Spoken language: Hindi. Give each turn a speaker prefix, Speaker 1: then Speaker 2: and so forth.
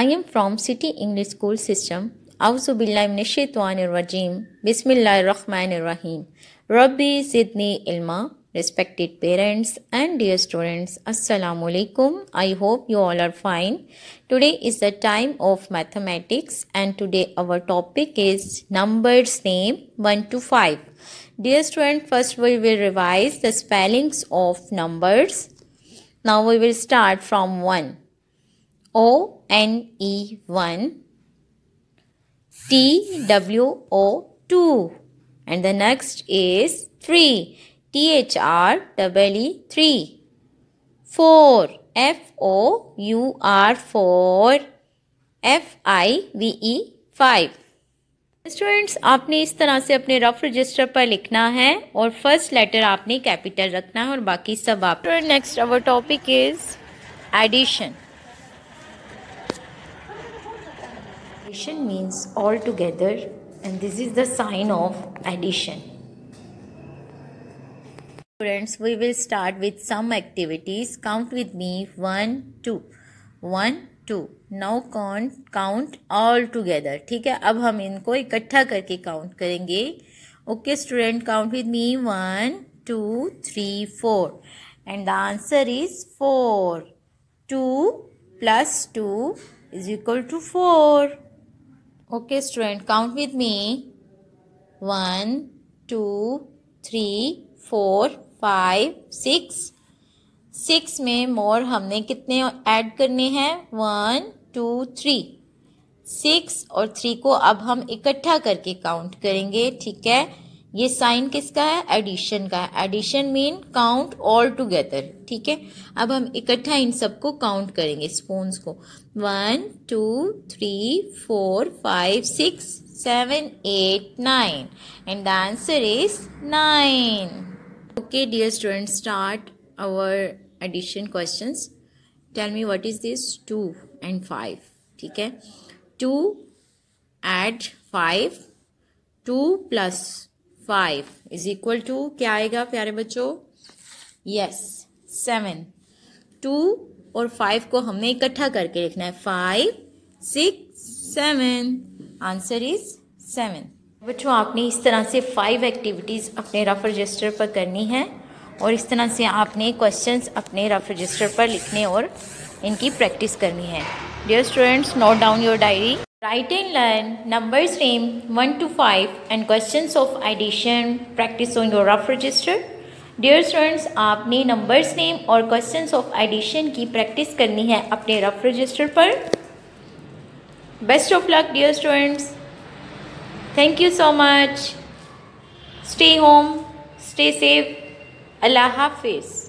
Speaker 1: I am from City English School System. أعوذ بالله من الشيطان الرجيم بسم الله الرحمن الرحيم ربي زدني علما Respected parents and dear students, Assalamu alaikum. I hope you all are fine. Today is the time of mathematics, and today our topic is numbers name 1 to 5. Dear student, first we will revise the spellings of numbers. Now we will start from 1. O N E one T W O two and the next is three, T H R W e, e three, four, F O U R four, F I V E five. Students आपने इस तरह से अपने रफ रजिस्टर पर लिखना है और फर्स्ट लेटर आपने कैपिटल रखना है और बाकी सब आप next our topic is addition Addition means all together and this is the sign of addition. Students, we will start with some activities. Count with me 1, 2. 1, Now count, count all together. theek hai ab hum inko ikattha karke count karenge okay student count with me 1 2 3 4 and the answer is 4 2 plus 2 is equal to four okay student count with me one two three four five six six में मोर हमने कितने ऐड करने हैं वन टू थ्री सिक्स और थ्री को अब हम इकट्ठा करके काउंट करेंगे ठीक है ये साइन किसका है एडिशन का है addition mean count all together ठीक है अब हम इकट्ठा इन सबको काउंट करेंगे स्पोन्स को one two three four five six seven eight nine and the answer is nine okay dear student start our addition question tell me what is this two and five ठीक है two eight five two plus five is equal to क्या आएगा प्यारे बच्चों यस सेवन टू और फाइव को हमने इकट्ठा करके लिखना है five six seven answer is seven बच्चों आपने इस तरह से फाइव एक्टिविटीज़ अपने रफ रजिस्टर पर करनी है और इस तरह से आपने क्वेश्चंस अपने रफ रजिस्टर पर लिखने और इनकी प्रैक्टिस करनी है dear students note down your diary write and learn numbers from one two five and question of addition practice on your rough register dear students आपने नंबर्स नेम और क्वेश्चन ऑफ एडिशन की प्रैक्टिस करनी है अपने रफ रजिस्टर पर best of luck dear students thank you so much stay home stay safe अल्लाह हाफिज़